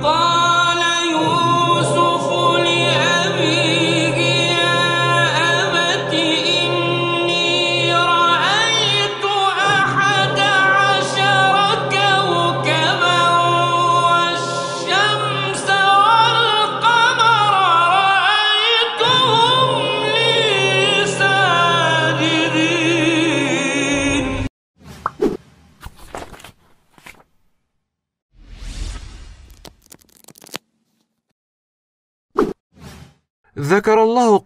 يقال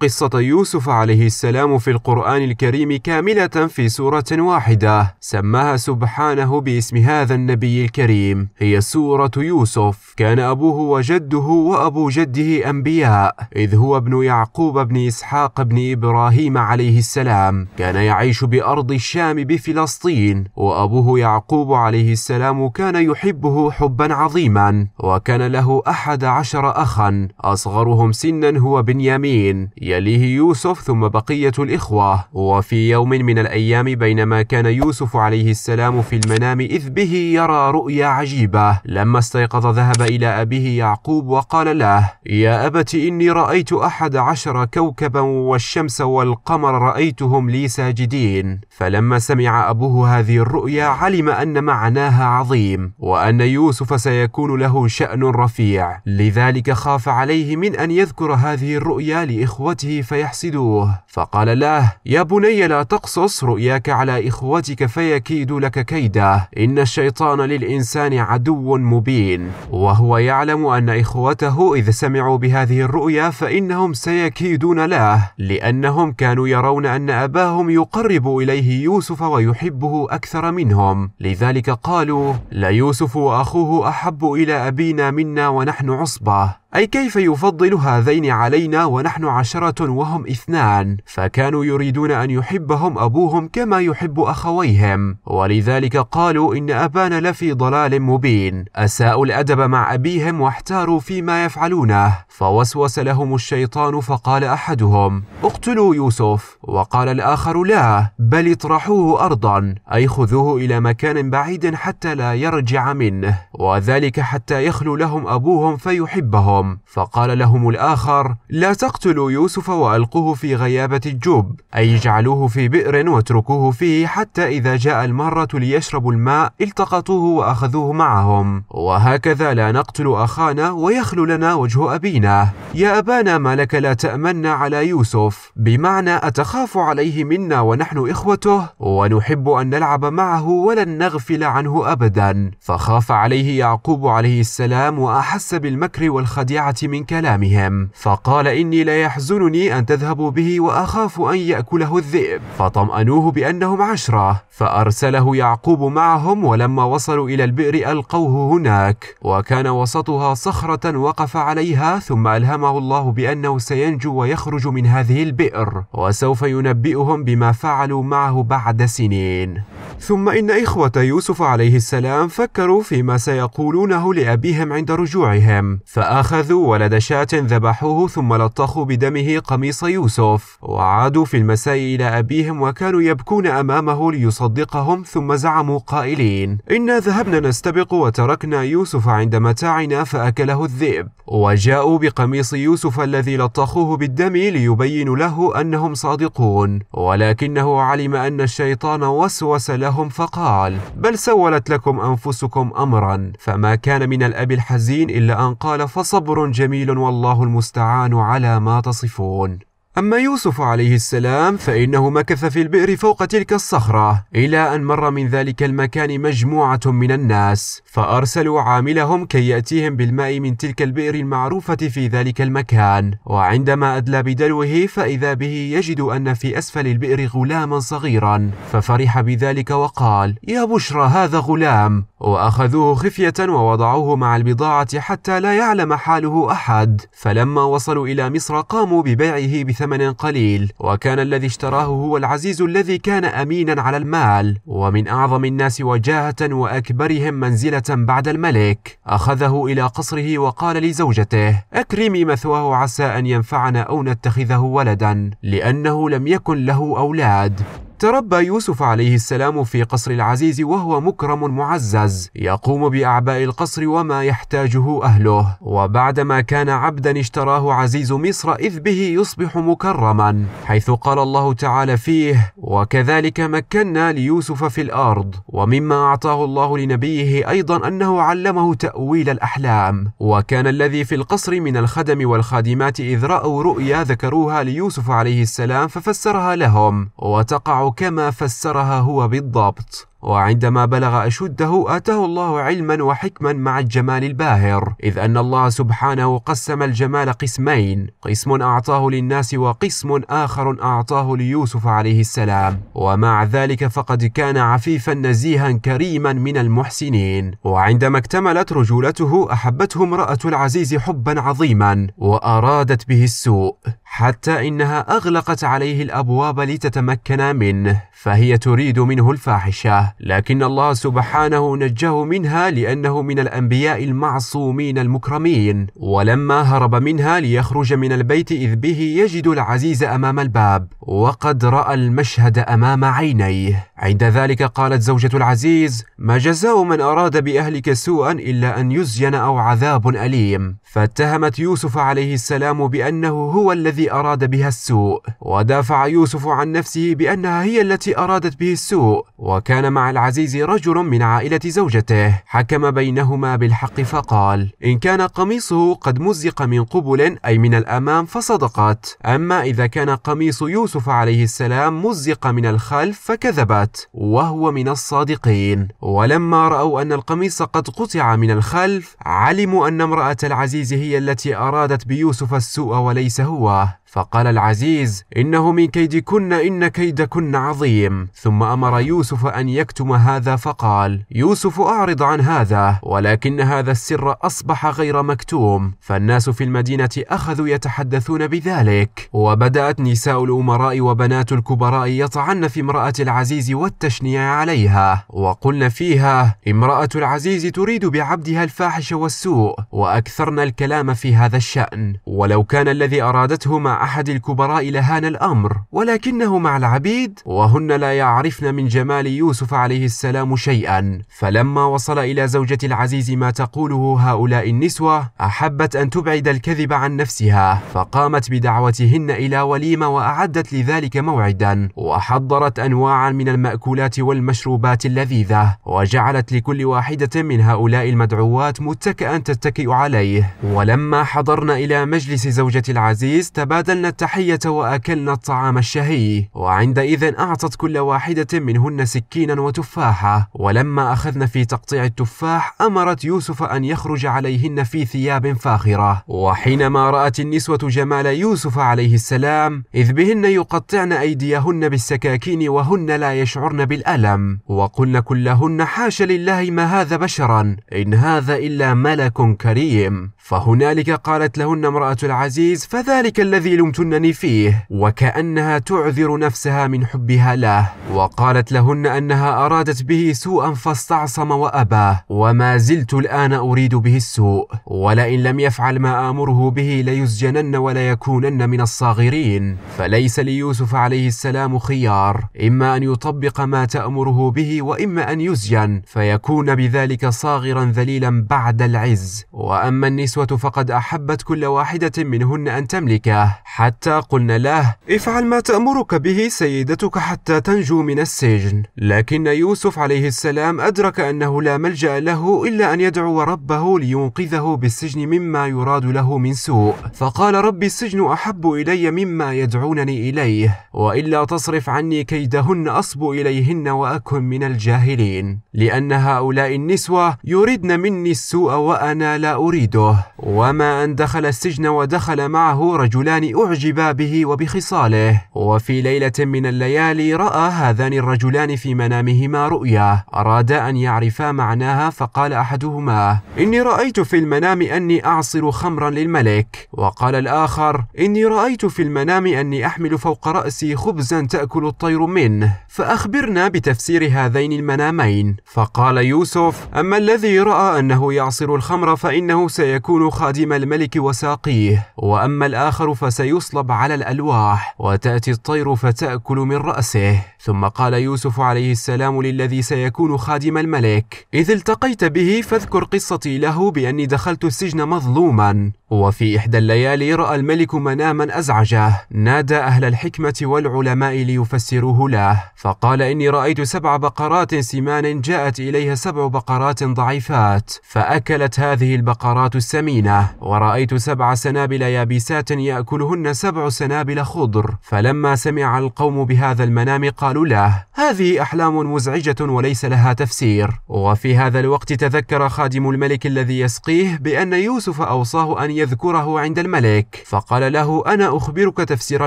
قصة يوسف عليه السلام في القرآن الكريم كاملة في سورة واحدة سماها سبحانه باسم هذا النبي الكريم هي سورة يوسف كان أبوه وجده وأبو جده أنبياء إذ هو ابن يعقوب بن إسحاق بن إبراهيم عليه السلام كان يعيش بأرض الشام بفلسطين وأبوه يعقوب عليه السلام كان يحبه حبا عظيما وكان له أحد عشر أخا أصغرهم سنا هو بنيامين يليه يوسف ثم بقية الإخوة وفي يوم من الأيام بينما كان يوسف عليه السلام في المنام إذ به يرى رؤيا عجيبة لما استيقظ ذهب إلى أبيه يعقوب وقال له يا أبت إني رأيت أحد عشر كوكبا والشمس والقمر رأيتهم لي ساجدين فلما سمع أبوه هذه الرؤيا علم أن معناها عظيم وأن يوسف سيكون له شأن رفيع لذلك خاف عليه من أن يذكر هذه الرؤيا لإخوته رؤيته فيحسدوه فقال له يا بني لا تقصص رؤياك على إخوتك فيكيد لك كيدا إن الشيطان للإنسان عدو مبين وهو يعلم أن إخوته إذا سمعوا بهذه الرؤيا فإنهم سيكيدون له لأنهم كانوا يرون أن أباهم يقرب إليه يوسف ويحبه أكثر منهم لذلك قالوا ليوسف وأخوه أحب إلى أبينا منا ونحن عصبة أي كيف يفضل هذين علينا ونحن عشرة وهم اثنان فكانوا يريدون أن يحبهم أبوهم كما يحب أخويهم ولذلك قالوا إن أبانا لفي ضلال مبين أساءوا الأدب مع أبيهم واحتاروا فيما يفعلونه فوسوس لهم الشيطان فقال أحدهم اقتلوا يوسف وقال الآخر لا بل اطرحوه أرضا أي خذوه إلى مكان بعيد حتى لا يرجع منه وذلك حتى يخلو لهم أبوهم فيحبهم منهم فقال لهم الآخر لا تقتلوا يوسف وألقوه في غيابة الجب أي اجعلوه في بئر واتركوه فيه حتى إذا جاء المرة ليشربوا الماء التقطوه وأخذوه معهم وهكذا لا نقتل أخانا ويخلو لنا وجه أبينا يا أبانا ما لك لا تأمنا على يوسف بمعنى أتخاف عليه منا ونحن إخوته ونحب أن نلعب معه ولن نغفل عنه أبدا فخاف عليه يعقوب عليه السلام وأحس بالمكر والخديعة الخادعة من كلامهم فقال إني لا يحزنني أن تذهبوا به وأخاف أن يأكله الذئب فطمأنوه بأنهم عشرة فأرسله يعقوب معهم ولما وصلوا إلى البئر ألقوه هناك وكان وسطها صخرة وقف عليها ثم ألهمه الله بأنه سينجو ويخرج من هذه البئر وسوف ينبئهم بما فعلوا معه بعد سنين ثم إن إخوة يوسف عليه السلام فكروا فيما سيقولونه لأبيهم عند رجوعهم فأخذ أخذوا ولد شاة ذبحوه ثم لطخوا بدمه قميص يوسف وعادوا في المساء إلى أبيهم وكانوا يبكون أمامه ليصدقهم ثم زعموا قائلين إنا ذهبنا نستبق وتركنا يوسف عند متاعنا فأكله الذئب وجاءوا بقميص يوسف الذي لطخوه بالدم ليبين له أنهم صادقون ولكنه علم أن الشيطان وسوس لهم فقال بل سولت لكم أنفسكم أمرا فما كان من الأب الحزين إلا أن قال فصبر صبر جميل والله المستعان على ما تصفون أما يوسف عليه السلام فإنه مكث في البئر فوق تلك الصخرة إلى أن مر من ذلك المكان مجموعة من الناس فأرسلوا عاملهم كي يأتيهم بالماء من تلك البئر المعروفة في ذلك المكان وعندما أدلى بدلوه فإذا به يجد أن في أسفل البئر غلاما صغيرا ففرح بذلك وقال يا بشرى هذا غلام وأخذوه خفية ووضعوه مع البضاعة حتى لا يعلم حاله أحد فلما وصلوا إلى مصر قاموا ببيعه بثمن بثمن قليل وكان الذي اشتراه هو العزيز الذي كان أمينا على المال ومن أعظم الناس وجاهة وأكبرهم منزلة بعد الملك أخذه إلى قصره وقال لزوجته أكرمي مثواه عسى أن ينفعنا أو نتخذه ولدا لأنه لم يكن له أولاد تربى يوسف عليه السلام في قصر العزيز وهو مكرم معزز يقوم بأعباء القصر وما يحتاجه أهله وبعدما كان عبدا اشتراه عزيز مصر إذ به يصبح مكرما حيث قال الله تعالى فيه وكذلك مكنا ليوسف في الأرض ومما أعطاه الله لنبيه أيضا أنه علمه تأويل الأحلام وكان الذي في القصر من الخدم والخادمات إذ رأوا رؤيا ذكروها ليوسف عليه السلام ففسرها لهم وتقع كما فسرها هو بالضبط وعندما بلغ أشده آتاه الله علما وحكما مع الجمال الباهر إذ أن الله سبحانه قسم الجمال قسمين قسم أعطاه للناس وقسم آخر أعطاه ليوسف عليه السلام ومع ذلك فقد كان عفيفا نزيها كريما من المحسنين وعندما اكتملت رجولته أحبته امرأة العزيز حبا عظيما وأرادت به السوء حتى إنها أغلقت عليه الأبواب لتتمكن منه فهي تريد منه الفاحشة لكن الله سبحانه نجاه منها لأنه من الأنبياء المعصومين المكرمين ولما هرب منها ليخرج من البيت إذ به يجد العزيز أمام الباب وقد رأى المشهد أمام عينيه عند ذلك قالت زوجة العزيز: ما جزاء من أراد بأهلك سوءا إلا أن يزين أو عذاب أليم. فاتهمت يوسف عليه السلام بأنه هو الذي أراد بها السوء، ودافع يوسف عن نفسه بأنها هي التي أرادت به السوء، وكان مع العزيز رجل من عائلة زوجته، حكم بينهما بالحق فقال: إن كان قميصه قد مزق من قبل أي من الأمام فصدقت، أما إذا كان قميص يوسف عليه السلام مزق من الخلف فكذبت. وهو من الصادقين ولما رأوا أن القميص قد قطع من الخلف علموا أن امرأة العزيز هي التي أرادت بيوسف السوء وليس هو فقال العزيز إنه من كيدكن إن كيدكن عظيم ثم أمر يوسف أن يكتم هذا فقال يوسف أعرض عن هذا ولكن هذا السر أصبح غير مكتوم فالناس في المدينة أخذوا يتحدثون بذلك وبدأت نساء الأمراء وبنات الكبراء يطعن في امرأة العزيز والتشنيع عليها وقلن فيها امرأة العزيز تريد بعبدها الفاحش والسوء وأكثرن الكلام في هذا الشأن ولو كان الذي أرادته مع أحد الكبراء لهان الأمر ولكنه مع العبيد وهن لا يعرفن من جمال يوسف عليه السلام شيئا فلما وصل إلى زوجة العزيز ما تقوله هؤلاء النسوة أحبت أن تبعد الكذب عن نفسها فقامت بدعوتهن إلى وليمة وأعدت لذلك موعدا وحضرت أنواعا من المأكولات والمشروبات اللذيذة وجعلت لكل واحدة من هؤلاء المدعوات متكئا تتكئ عليه ولما حضرنا إلى مجلس زوجة العزيز تبادل تبادلنا التحية وأكلنا الطعام الشهي وعندئذ أعطت كل واحدة منهن سكينا وتفاحة ولما أخذن في تقطيع التفاح أمرت يوسف أن يخرج عليهن في ثياب فاخرة وحينما رأت النسوة جمال يوسف عليه السلام إذ بهن يقطعن أيديهن بالسكاكين وهن لا يشعرن بالألم وقلن كلهن حاش لله ما هذا بشرا إن هذا إلا ملك كريم فهنالك قالت لهن امرأة العزيز فذلك الذي لمتنني فيه وكأنها تعذر نفسها من حبها له وقالت لهن أنها أرادت به سوءا فاستعصم وأبى وما زلت الآن أريد به السوء ولئن لم يفعل ما آمره به ليسجنن وليكونن من الصاغرين فليس ليوسف عليه السلام خيار إما أن يطبق ما تأمره به وإما أن يسجن فيكون بذلك صاغرا ذليلا بعد العز وأما النساء النسوة فقد أحبت كل واحدة منهن أن تملكه حتى قلنا له افعل ما تأمرك به سيدتك حتى تنجو من السجن لكن يوسف عليه السلام أدرك أنه لا ملجأ له إلا أن يدعو ربه لينقذه بالسجن مما يراد له من سوء فقال ربي السجن أحب إلي مما يدعونني إليه وإلا تصرف عني كيدهن أصب إليهن وأكن من الجاهلين لأن هؤلاء النسوة يريدن مني السوء وأنا لا أريده وما أن دخل السجن ودخل معه رجلان أعجبا به وبخصاله وفي ليلة من الليالي رأى هذان الرجلان في منامهما رؤيا أرادا أن يعرفا معناها فقال أحدهما إني رأيت في المنام أني أعصر خمرا للملك وقال الآخر إني رأيت في المنام أني أحمل فوق رأسي خبزا تأكل الطير منه فأخبرنا بتفسير هذين المنامين فقال يوسف أما الذي رأى أنه يعصر الخمر فإنه سيكون سيكون خادم الملك وساقيه وأما الآخر فسيصلب على الألواح وتأتي الطير فتأكل من رأسه ثم قال يوسف عليه السلام للذي سيكون خادم الملك إذ التقيت به فاذكر قصتي له بأني دخلت السجن مظلوما وفي إحدى الليالي رأى الملك مناما أزعجه نادى أهل الحكمة والعلماء ليفسروه له فقال إني رأيت سبع بقرات سمان جاءت إليها سبع بقرات ضعيفات فأكلت هذه البقرات السمان أمينة ورأيت سبع سنابل يابسات يأكلهن سبع سنابل خضر فلما سمع القوم بهذا المنام قالوا له هذه أحلام مزعجة وليس لها تفسير وفي هذا الوقت تذكر خادم الملك الذي يسقيه بأن يوسف أوصاه أن يذكره عند الملك فقال له أنا أخبرك تفسير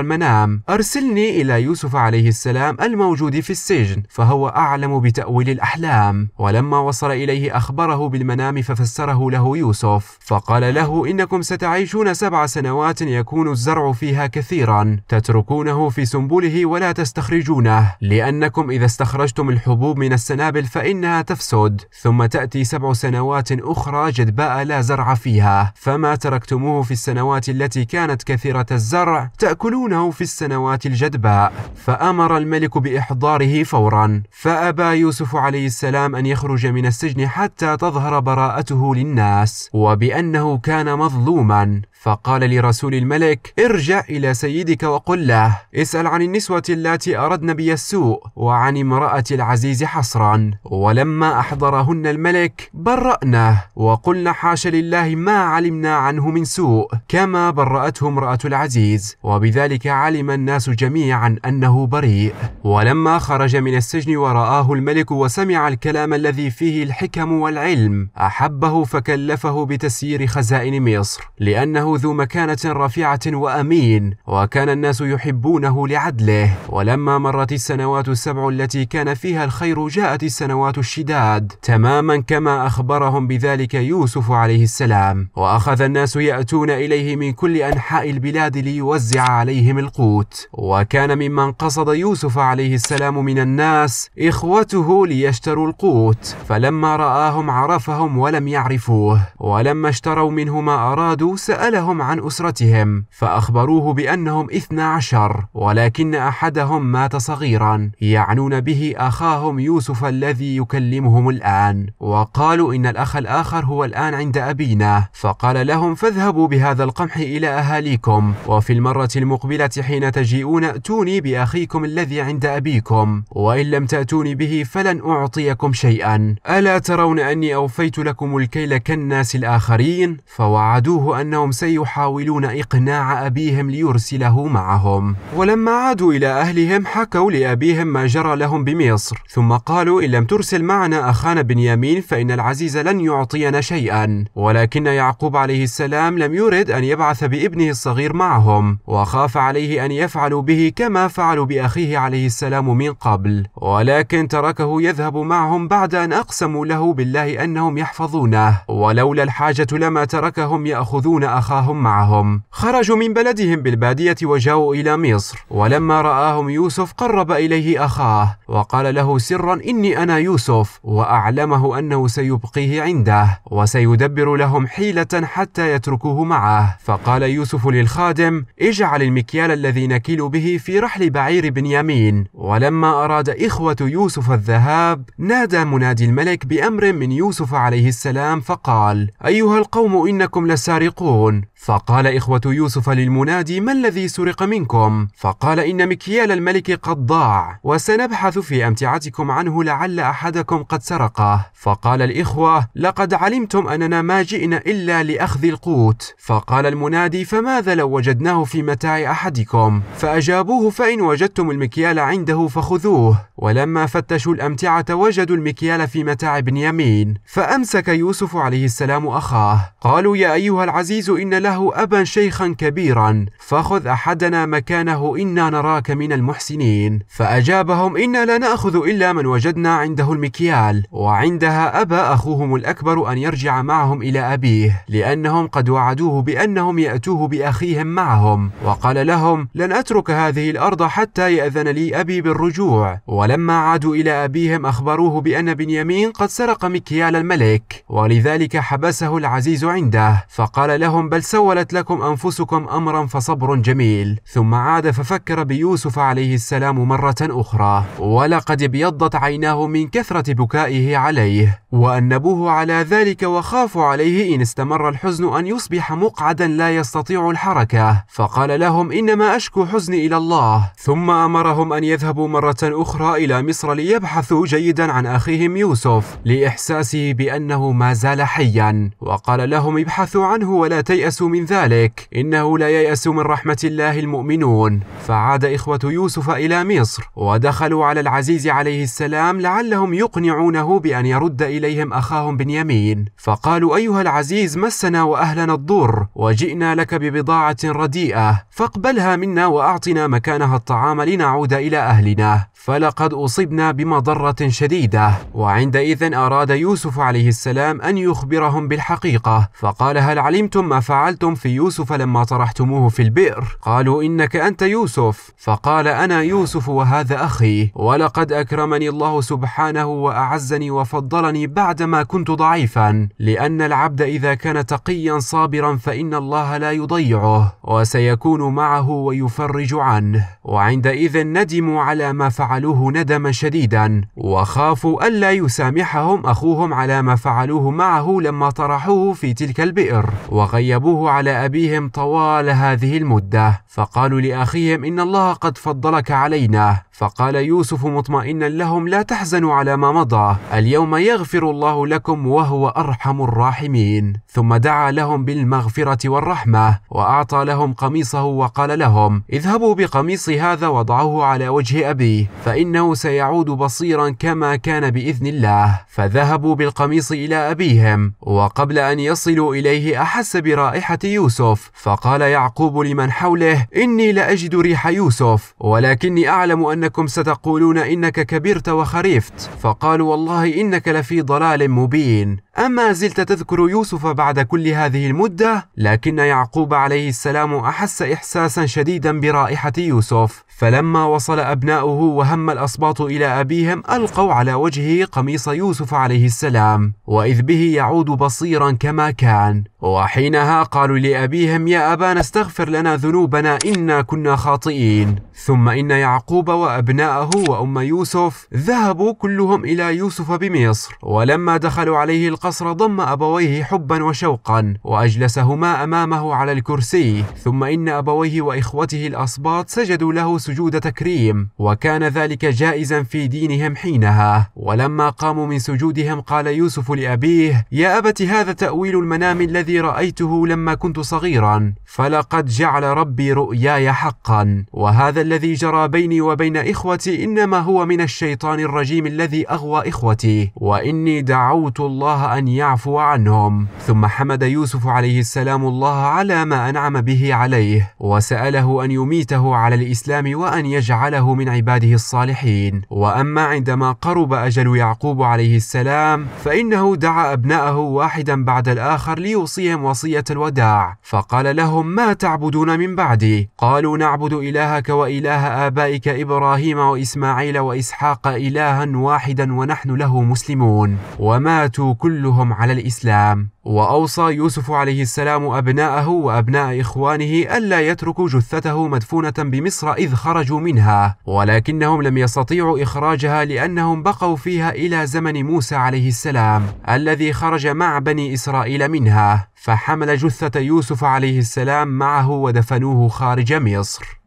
المنام أرسلني إلى يوسف عليه السلام الموجود في السجن فهو أعلم بتأويل الأحلام ولما وصل إليه أخبره بالمنام ففسره له يوسف فقال قال له إنكم ستعيشون سبع سنوات يكون الزرع فيها كثيرا تتركونه في سنبله ولا تستخرجونه لأنكم إذا استخرجتم الحبوب من السنابل فإنها تفسد ثم تأتي سبع سنوات أخرى جدباء لا زرع فيها فما تركتموه في السنوات التي كانت كثيرة الزرع تأكلونه في السنوات الجدباء فأمر الملك بإحضاره فورا فأبى يوسف عليه السلام أن يخرج من السجن حتى تظهر براءته للناس وبأنه أنه كان مظلوما فقال لرسول الملك ارجع إلى سيدك وقل له اسأل عن النسوة اللاتي أردن بي السوء وعن امرأة العزيز حصرا ولما أحضرهن الملك برأنه وقلنا حاش لله ما علمنا عنه من سوء كما برأته امرأة العزيز وبذلك علم الناس جميعا أنه بريء ولما خرج من السجن ورآه الملك وسمع الكلام الذي فيه الحكم والعلم أحبه فكلفه بتسيير وزير خزائن مصر لأنه ذو مكانة رفيعة وأمين وكان الناس يحبونه لعدله ولما مرت السنوات السبع التي كان فيها الخير جاءت السنوات الشداد تماما كما أخبرهم بذلك يوسف عليه السلام وأخذ الناس يأتون إليه من كل أنحاء البلاد ليوزع عليهم القوت وكان ممن قصد يوسف عليه السلام من الناس إخوته ليشتروا القوت فلما رآهم عرفهم ولم يعرفوه ولما اشتروا اشتروا منه ما أرادوا سألهم عن أسرتهم فأخبروه بأنهم إثنى عشر ولكن أحدهم مات صغيرا يعنون به أخاهم يوسف الذي يكلمهم الآن وقالوا إن الأخ الآخر هو الآن عند أبينا فقال لهم فاذهبوا بهذا القمح إلى أهاليكم وفي المرة المقبلة حين تجيئون أتوني بأخيكم الذي عند أبيكم وإن لم تأتوني به فلن أعطيكم شيئا ألا ترون أني أوفيت لكم الكيل كالناس الآخرين فوعدوه أنهم سيحاولون إقناع أبيهم ليرسله معهم ولما عادوا إلى أهلهم حكوا لأبيهم ما جرى لهم بمصر ثم قالوا إن لم ترسل معنا أخانا بنيامين فإن العزيز لن يعطينا شيئا ولكن يعقوب عليه السلام لم يرد أن يبعث بابنه الصغير معهم وخاف عليه أن يفعلوا به كما فعلوا بأخيه عليه السلام من قبل ولكن تركه يذهب معهم بعد أن أقسموا له بالله أنهم يحفظونه ولولا الحاجة لم كلما تركهم يأخذون أخاهم معهم خرجوا من بلدهم بالبادية وجاءوا إلى مصر ولما رآهم يوسف قرب إليه أخاه وقال له سرا إني أنا يوسف وأعلمه أنه سيبقيه عنده وسيدبر لهم حيلة حتى يتركوه معه فقال يوسف للخادم اجعل المكيال الذي نكيل به في رحل بعير بنيامين ولما أراد إخوة يوسف الذهاب نادى منادي الملك بأمر من يوسف عليه السلام فقال أيها القوم القوم إنكم لسارقون فقال إخوة يوسف للمنادي ما الذي سرق منكم فقال إن مكيال الملك قد ضاع وسنبحث في أمتعتكم عنه لعل أحدكم قد سرقه فقال الإخوة لقد علمتم أننا ما جئنا إلا لأخذ القوت فقال المنادي فماذا لو وجدناه في متاع أحدكم فأجابوه فإن وجدتم المكيال عنده فخذوه ولما فتشوا الأمتعة وجدوا المكيال في متاع بنيامين فأمسك يوسف عليه السلام أخاه قالوا يا أيها العزيز إن له أبا شيخا كبيرا فخذ أحدنا مكانه إنا نراك من المحسنين فأجابهم إنا لا نأخذ إلا من وجدنا عنده المكيال وعندها أبى أخوهم الأكبر أن يرجع معهم إلى أبيه لأنهم قد وعدوه بأنهم يأتوه بأخيهم معهم وقال لهم لن أترك هذه الأرض حتى يأذن لي أبي بالرجوع ولما عادوا إلى أبيهم أخبروه بأن بنيامين قد سرق مكيال الملك ولذلك حبسه العزيز العزيز عنده فقال لهم بل سولت لكم أنفسكم أمرا فصبر جميل ثم عاد ففكر بيوسف عليه السلام مرة أخرى ولقد ابيضت عيناه من كثرة بكائه عليه وأنبوه على ذلك وخافوا عليه إن استمر الحزن أن يصبح مقعدا لا يستطيع الحركة فقال لهم إنما أشكو حزني إلى الله ثم أمرهم أن يذهبوا مرة أخرى إلى مصر ليبحثوا جيدا عن أخيهم يوسف لإحساسه بأنه ما زال حيا وقال لهم ابحثوا عنه ولا تيأسوا من ذلك إنه لا ييأس من رحمة الله المؤمنون فعاد إخوة يوسف إلى مصر ودخلوا على العزيز عليه السلام لعلهم يقنعونه بأن يرد إليهم أخاهم بنيامين فقالوا أيها العزيز مسنا وأهلنا الضر وجئنا لك ببضاعة رديئة فاقبلها منا وأعطنا مكانها الطعام لنعود إلى أهلنا فلقد أصبنا بمضرة شديدة وعندئذ أراد يوسف عليه السلام أن يخبرهم بالحقيقة الحلقة فقال هل علمتم ما فعلتم في يوسف لما طرحتموه في البئر قالوا إنك أنت يوسف فقال أنا يوسف وهذا أخي ولقد أكرمني الله سبحانه وأعزني وفضلني بعدما كنت ضعيفا لأن العبد إذا كان تقيا صابرا فإن الله لا يضيعه وسيكون معه ويفرج عنه وعندئذ ندموا على ما فعلوه ندما شديدا وخافوا ألا يسامحهم أخوهم على ما فعلوه معه لما طرحوه في تلك البئر وغيبوه على أبيهم طوال هذه المدة فقالوا لأخيهم إن الله قد فضلك علينا فقال يوسف مطمئنا لهم لا تحزنوا على ما مضى اليوم يغفر الله لكم وهو أرحم الراحمين ثم دعا لهم بالمغفرة والرحمة وأعطى لهم قميصه وقال لهم اذهبوا بقميصي هذا وضعوه على وجه أبي فإنه سيعود بصيرا كما كان بإذن الله فذهبوا بالقميص إلى أبيهم وقبل أن يصل إليه أحس برائحة يوسف فقال يعقوب لمن حوله إني لأجد ريح يوسف ولكني أعلم أنكم ستقولون إنك كبرت وخرفت فقالوا والله إنك لفي ضلال مبين أما زلت تذكر يوسف بعد كل هذه المدة لكن يعقوب عليه السلام أحس إحساسا شديدا برائحة يوسف فلما وصل أبناؤه وهم الأصباط إلى أبيهم ألقوا على وجهه قميص يوسف عليه السلام وإذ به يعود بصيرا كما مكان وحينها قالوا لأبيهم يا أبانا استغفر لنا ذنوبنا إنا كنا خاطئين ثم إن يعقوب وأبناءه وأم يوسف ذهبوا كلهم إلى يوسف بمصر ولما دخلوا عليه القصر ضم أبويه حبا وشوقا وأجلسهما أمامه على الكرسي ثم إن أبويه وإخوته الأصباط سجدوا له سجود تكريم وكان ذلك جائزا في دينهم حينها ولما قاموا من سجودهم قال يوسف لأبيه يا أبت هذا تأويل المنام الذي الذي رايته لما كنت صغيرا فلقد جعل ربي رؤياي حقا وهذا الذي جرى بيني وبين اخوتي انما هو من الشيطان الرجيم الذي اغوى اخوتي واني دعوت الله ان يعفو عنهم ثم حمد يوسف عليه السلام الله على ما انعم به عليه وساله ان يميته على الاسلام وان يجعله من عباده الصالحين واما عندما قرب اجل يعقوب عليه السلام فانه دعا ابناءه واحدا بعد الاخر ليوصي وصيهم وصية الوداع فقال لهم ما تعبدون من بعدي قالوا نعبد إلهك وإله آبائك إبراهيم وإسماعيل وإسحاق إلها واحدا ونحن له مسلمون وماتوا كلهم على الإسلام وأوصى يوسف عليه السلام أبناءه وأبناء إخوانه ألا يتركوا جثته مدفونة بمصر إذ خرجوا منها ولكنهم لم يستطيعوا إخراجها لأنهم بقوا فيها إلى زمن موسى عليه السلام الذي خرج مع بني إسرائيل منها فحمل جثة يوسف عليه السلام معه ودفنوه خارج مصر